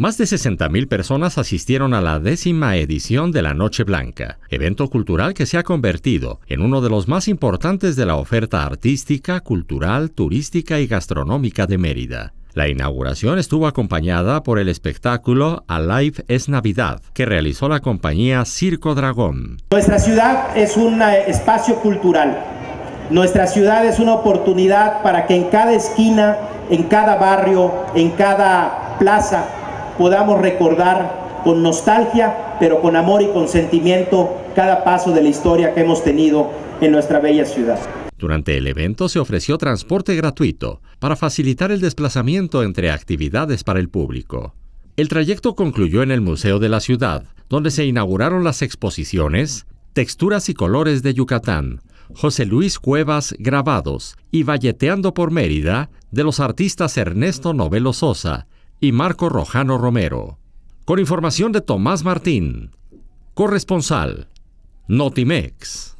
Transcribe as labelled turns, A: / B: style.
A: Más de 60.000 personas asistieron a la décima edición de la Noche Blanca, evento cultural que se ha convertido en uno de los más importantes de la oferta artística, cultural, turística y gastronómica de Mérida. La inauguración estuvo acompañada por el espectáculo Alive es Navidad, que realizó la compañía Circo Dragón.
B: Nuestra ciudad es un eh, espacio cultural. Nuestra ciudad es una oportunidad para que en cada esquina, en cada barrio, en cada plaza, podamos recordar con nostalgia, pero con amor y con sentimiento cada paso de la historia que hemos tenido en nuestra bella ciudad.
A: Durante el evento se ofreció transporte gratuito para facilitar el desplazamiento entre actividades para el público. El trayecto concluyó en el Museo de la Ciudad, donde se inauguraron las exposiciones Texturas y Colores de Yucatán, José Luis Cuevas Grabados y Valleteando por Mérida de los artistas Ernesto Novelo Sosa, y Marco Rojano Romero. Con información de Tomás Martín, corresponsal, Notimex.